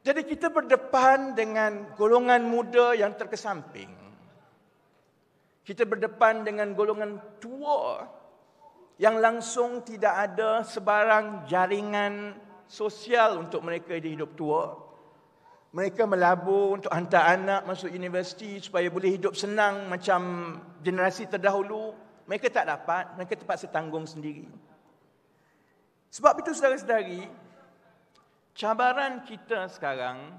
Jadi kita berdepan dengan golongan muda yang terkesamping. Kita berdepan dengan golongan tua yang langsung tidak ada sebarang jaringan sosial untuk mereka di hidup tua. Mereka melabur untuk hantar anak masuk universiti supaya boleh hidup senang macam generasi terdahulu. Mereka tak dapat, mereka terpaksa tanggung sendiri. Sebab itu saudara-saudari, cabaran kita sekarang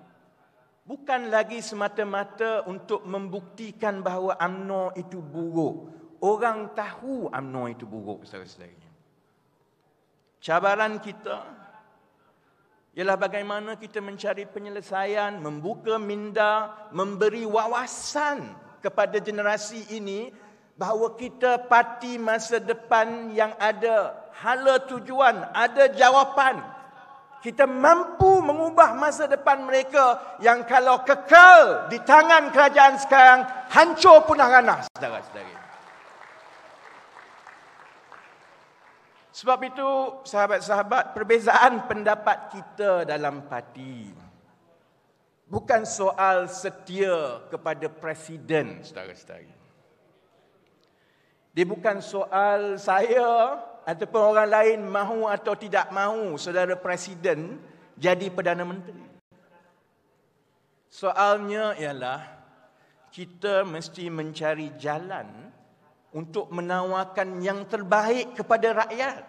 bukan lagi semata-mata untuk membuktikan bahawa amno itu buruk. Orang tahu amno itu buruk saudara-saudari. Cabaran kita ialah bagaimana kita mencari penyelesaian, membuka minda, memberi wawasan kepada generasi ini bahawa kita parti masa depan yang ada hala tujuan, ada jawapan, kita mampu mengubah masa depan mereka yang kalau kekal di tangan kerajaan sekarang hancur punah ranah saudara-saudari Sebab itu sahabat-sahabat perbezaan pendapat kita dalam parti bukan soal setia kepada presiden saudara-saudari Dia bukan soal saya ataupun orang lain mahu atau tidak mahu saudara presiden jadi perdana menteri. Soalnya ialah kita mesti mencari jalan untuk menawarkan yang terbaik kepada rakyat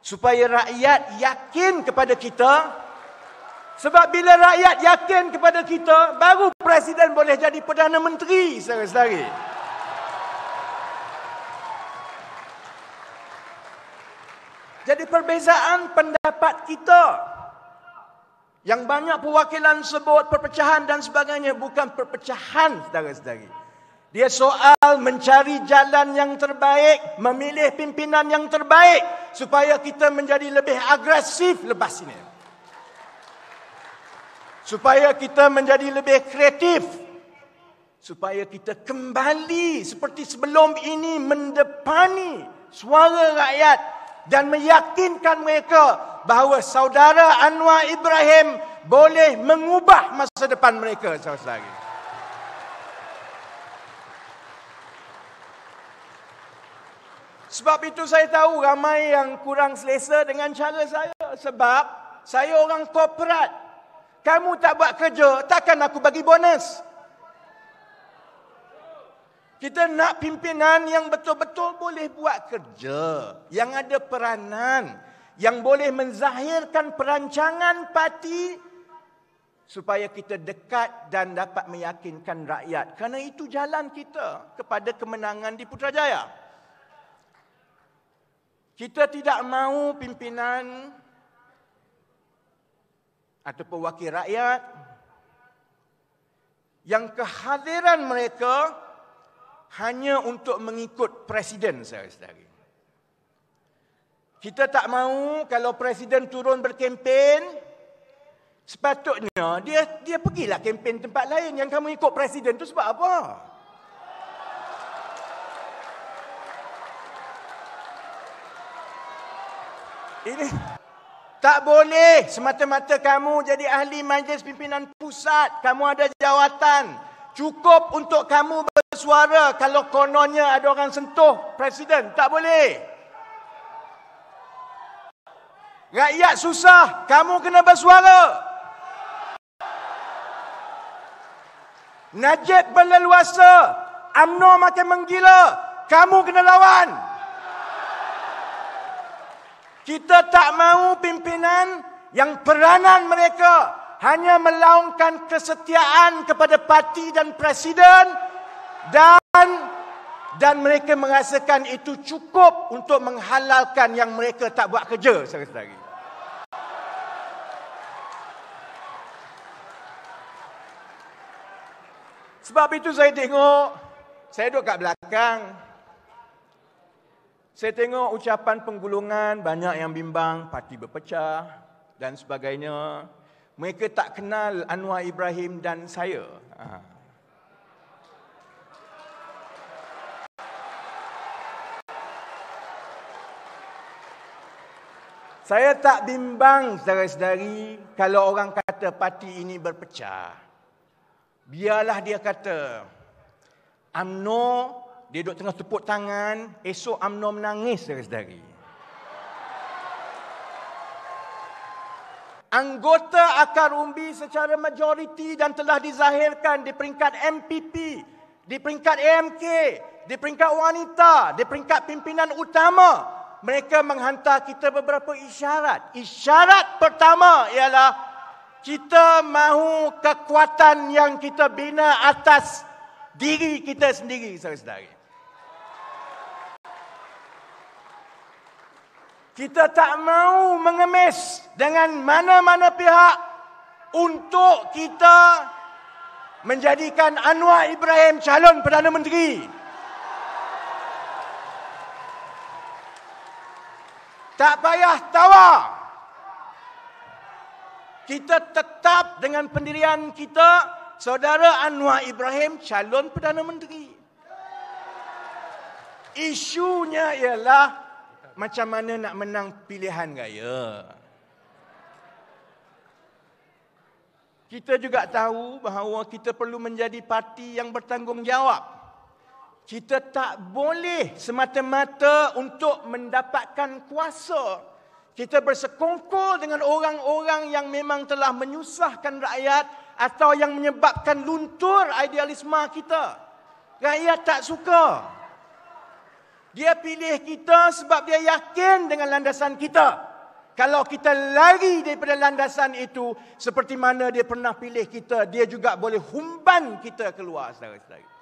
supaya rakyat yakin kepada kita sebab bila rakyat yakin kepada kita baru presiden boleh jadi perdana menteri saudara-saudara. Jadi perbezaan pendapat kita yang banyak perwakilan sebut perpecahan dan sebagainya bukan perpecahan saudara-saudari. Dia soal mencari jalan yang terbaik, memilih pimpinan yang terbaik supaya kita menjadi lebih agresif lepas ini. Supaya kita menjadi lebih kreatif. Supaya kita kembali seperti sebelum ini mendepani suara rakyat dan meyakinkan mereka bahawa saudara Anwar Ibrahim boleh mengubah masa depan mereka saudara-saudari. Sebab itu saya tahu ramai yang kurang selesa dengan cara saya sebab saya orang korporat. Kamu tak buat kerja, takkan aku bagi bonus? Kita nak pimpinan yang betul-betul boleh buat kerja, yang ada peranan, yang boleh menzahirkan perancangan parti supaya kita dekat dan dapat meyakinkan rakyat. Kerana itu jalan kita kepada kemenangan di Putrajaya. Kita tidak mahu pimpinan atau wakil rakyat yang kehadiran mereka hanya untuk mengikut presiden saya sedari. Kita tak mahu kalau presiden turun berkempen, sepatutnya dia dia pergilah kempen tempat lain yang kamu ikut presiden tu sebab apa? Ini tak boleh semata-mata kamu jadi ahli majlis pimpinan pusat. Kamu ada jawatan. Cukup untuk kamu suara kalau kononnya ada orang sentuh presiden tak boleh rakyat susah kamu kena bersuara Najib berleluasa UMNO makin menggila kamu kena lawan kita tak mahu pimpinan yang peranan mereka hanya melaungkan kesetiaan kepada parti dan presiden, dan dan mereka merasakan itu cukup untuk menghalalkan yang mereka tak buat kerja sehari-hari. Sebab itu saya tengok, saya duduk kat belakang. Saya tengok ucapan penggulungan, banyak yang bimbang, parti berpecah dan sebagainya. Mereka tak kenal Anwar Ibrahim dan saya. Aha. Saya tak bimbang saudara-saudari kalau orang kata parti ini berpecah. Biarlah dia kata. UMNO, dia duduk tengah tepuk tangan. Esok UMNO menangis, saudara-saudari. Anggota akar umbi secara majoriti dan telah dizahirkan di peringkat MPP, di peringkat AMK, di peringkat wanita, di peringkat pimpinan utama mereka menghantar kita beberapa isyarat. Isyarat pertama ialah kita mahu kekuatan yang kita bina atas diri kita sendiri saudara-saudari. Kita tak mahu mengemis dengan mana-mana pihak untuk kita menjadikan Anwar Ibrahim calon Perdana Menteri. Tak payah tawa. Kita tetap dengan pendirian kita, saudara Anwar Ibrahim calon Perdana Menteri. Isunya ialah macam mana nak menang pilihan raya. Kita juga tahu bahawa kita perlu menjadi parti yang bertanggungjawab kita tak boleh semata-mata untuk mendapatkan kuasa. Kita bersekongkol dengan orang-orang yang memang telah menyusahkan rakyat atau yang menyebabkan luntur idealisme kita. Rakyat tak suka. Dia pilih kita sebab dia yakin dengan landasan kita. Kalau kita lari daripada landasan itu, seperti mana dia pernah pilih kita, dia juga boleh humban kita keluar saudara-saudara.